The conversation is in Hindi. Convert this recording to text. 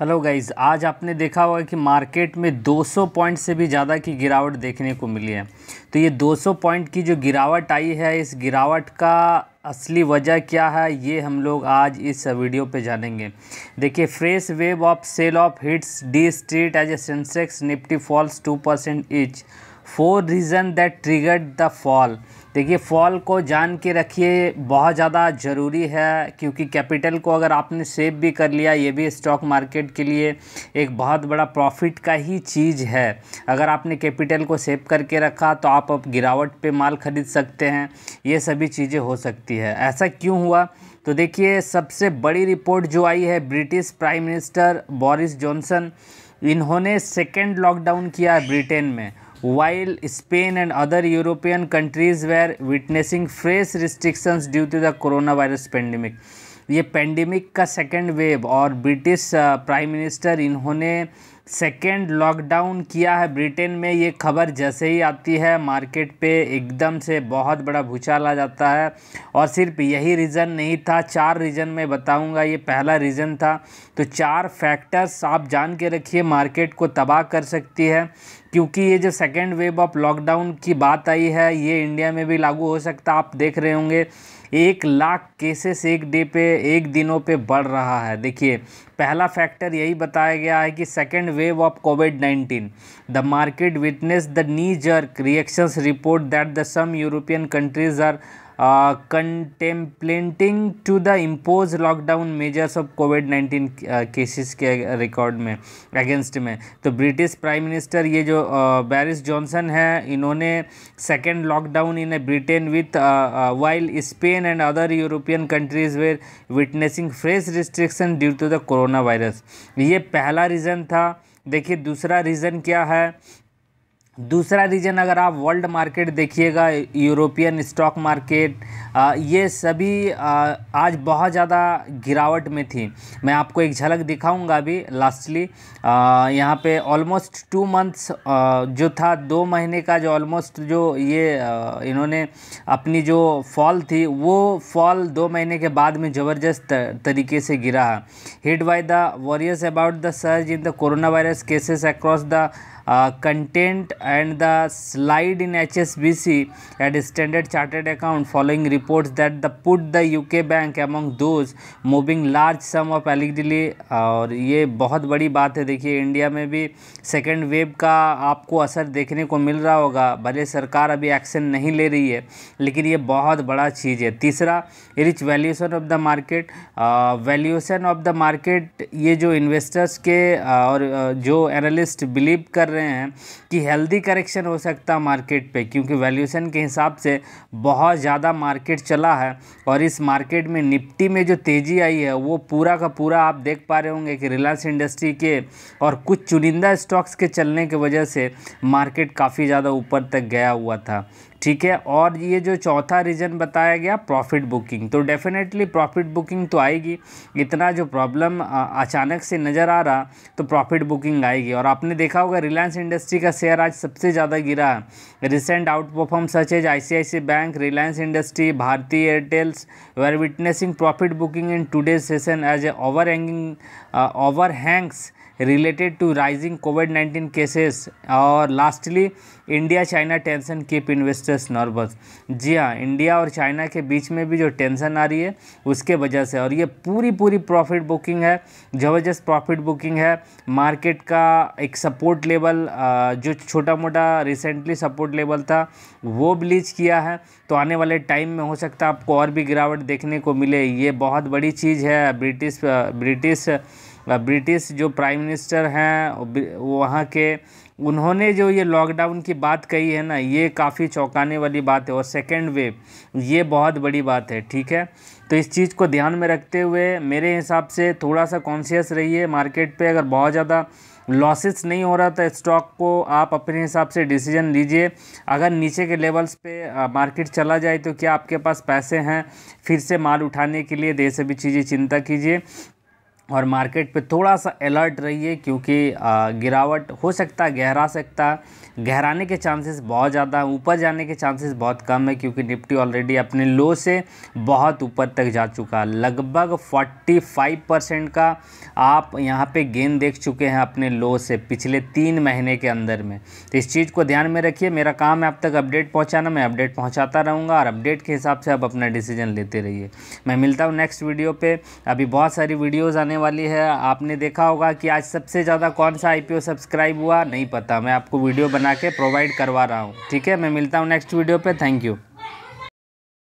हेलो गाइज आज आपने देखा होगा कि मार्केट में 200 पॉइंट से भी ज़्यादा की गिरावट देखने को मिली है तो ये 200 पॉइंट की जो गिरावट आई है इस गिरावट का असली वजह क्या है ये हम लोग आज इस वीडियो पे जानेंगे देखिए fresh wave of sell off hits D street as a Sensex Nifty falls two percent each four reason that triggered the fall देखिए फॉल को जान के रखिए बहुत ज़्यादा ज़रूरी है क्योंकि कैपिटल को अगर आपने सेव भी कर लिया ये भी स्टॉक मार्केट के लिए एक बहुत बड़ा प्रॉफिट का ही चीज़ है अगर आपने कैपिटल को सेव करके रखा तो आप अब गिरावट पे माल ख़रीद सकते हैं ये सभी चीज़ें हो सकती है ऐसा क्यों हुआ तो देखिए सबसे बड़ी रिपोर्ट जो आई है British prime minister Boris Johnson इन्होंने सेकेंड लॉकडाउन किया ब्रिटेन में while Spain and other European countries were witnessing fresh restrictions due to the coronavirus pandemic. ये पेंडेमिक का सेकेंड वेव और ब्रिटिश प्राइम मिनिस्टर इन्होंने सेकेंड लॉकडाउन किया है ब्रिटेन में ये खबर जैसे ही आती है मार्केट पे एकदम से बहुत बड़ा भूचाल आ जाता है और सिर्फ यही रीज़न नहीं था चार रीज़न में बताऊंगा ये पहला रीज़न था तो चार फैक्टर्स आप जान के रखिए मार्केट को तबाह कर सकती है क्योंकि ये जो सेकेंड वेव ऑफ लॉकडाउन की बात आई है ये इंडिया में भी लागू हो सकता आप देख रहे होंगे एक लाख केसेस एक डे पे एक दिनों पे बढ़ रहा है देखिए पहला फैक्टर यही बताया गया है कि second wave of COVID nineteen the market witness the knee jerk reactions report that the some European countries are contemplating to the impose lockdown measures of COVID nineteen cases के रिकॉर्ड में अगेंस्ट में तो ब्रिटिश प्राइम मिनिस्टर ये जो बैरिस जॉनसन है इन्होंने second lockdown in Britain with while Spain and other European countries were witnessing fresh restriction due to the corona virus ये पहला रीज़न था देखिए दूसरा रीज़न क्या है दूसरा रीजन अगर आप वर्ल्ड मार्केट देखिएगा यूरोपियन स्टॉक मार्केट ये सभी आज बहुत ज़्यादा गिरावट में थी मैं आपको एक झलक दिखाऊंगा अभी लास्टली यहाँ पे ऑलमोस्ट टू मंथ्स जो था दो महीने का जो ऑलमोस्ट जो ये इन्होंने अपनी जो फॉल थी वो फॉल दो महीने के बाद में ज़बरदस्त तरीके से गिरा hit by the worries about the surge in the corona virus cases across the continent and the in H S B C at Standard Chart account following report that the put the U K bank among those moving large sum of allegedly uh, और ये बहुत बड़ी बात है देखिए इंडिया में भी सेकेंड वेव का आपको असर देखने को मिल रहा होगा भले सरकार अभी एक्शन नहीं ले रही है लेकिन ये बहुत बड़ा चीज़ है तीसरा rich valuation of the market valuation of the market ये जो इन्वेस्टर्स के uh, और uh, जो एनालिस्ट बिलीव कर रहे हैं कि हेल्दी करेक्शन हो सकता है मार्केट पे क्योंकि वैल्यूशन के हिसाब से बहुत ज़्यादा मार्केट चला है और इस मार्केट में निफ्टी में जो तेज़ी आई है वो पूरा का पूरा आप देख पा रहे होंगे कि रिलायंस इंडस्ट्री के और कुछ चुनिंदा स्टॉक्स के चलने की वजह से मार्केट काफ़ी ज़्यादा ऊपर तक गया हुआ था ठीक है और ये जो चौथा रीज़न बताया गया प्रॉफिट बुकिंग तो डेफिनेटली प्रॉफिट बुकिंग तो आएगी इतना जो प्रॉब्लम अचानक से नज़र आ रहा तो प्रॉफिट बुकिंग आएगी और आपने देखा होगा रिलायंस इंडस्ट्री का शेयर आज सबसे ज़्यादा गिरा है recent outperform such as I bank Reliance industry Bharti Airtels we are witnessing profit booking in today session as a overhanging overhangs related to rising COVID 19 cases और lastly India China tension keep investors nervous जी हाँ इंडिया और चाइना के बीच में भी जो टेंशन आ रही है उसके वजह से और ये पूरी पूरी प्रॉफिट बुकिंग है ज़बरदस्त प्रॉफिट बुकिंग है मार्केट का एक सपोर्ट लेवल जो छोटा मोटा रिसेंटली सपोर्ट लेवल था वो ब्लीच किया है तो आने वाले टाइम में हो सकता है आपको और भी गिरावट देखने को मिले ये बहुत बड़ी चीज़ है ब्रिटिश ब्रिटिश ब्रिटिश जो प्राइम मिनिस्टर हैं वहाँ के उन्होंने जो ये लॉकडाउन की बात कही है ना ये काफ़ी चौंकाने वाली बात है और सेकेंड वेव ये बहुत बड़ी बात है ठीक है तो इस चीज़ को ध्यान में रखते हुए मेरे हिसाब से थोड़ा सा कॉन्शियस रहिए मार्केट पे अगर बहुत ज़्यादा लॉसेस नहीं हो रहा था तो स्टॉक को आप अपने हिसाब से डिसीजन लीजिए अगर नीचे के लेवल्स पे मार्केट चला जाए तो क्या आपके पास पैसे हैं फिर से माल उठाने के लिए देर से भी चीज़ें चिंता कीजिए और मार्केट पे थोड़ा सा अलर्ट रहिए क्योंकि गिरावट हो सकता है गहरा सकता गहराने के चांसेस बहुत ज़्यादा है ऊपर जाने के चांसेस बहुत कम है क्योंकि निफ्टी ऑलरेडी अपने लो से बहुत ऊपर तक जा चुका है लगभग 45 परसेंट का आप यहाँ पे गेन देख चुके हैं अपने लो से पिछले तीन महीने के अंदर में तो इस चीज़ को ध्यान में रखिए मेरा काम है आप तक अपडेट पहुँचाना मैं अपडेट पहुँचाता रहूँगा और अपडेट के हिसाब से आप अपना डिसीजन लेते रहिए मैं मिलता हूँ नेक्स्ट वीडियो पर अभी बहुत सारी वीडियोज़ आने आने वाली है आपने देखा होगा कि आज सबसे ज़्यादा कौन सा आईपीओ सब्सक्राइब हुआ नहीं पता मैं आपको वीडियो बना के प्रोवाइड करवा रहा हूँ ठीक है मैं मिलता हूँ नेक्स्ट वीडियो पर थैंक यू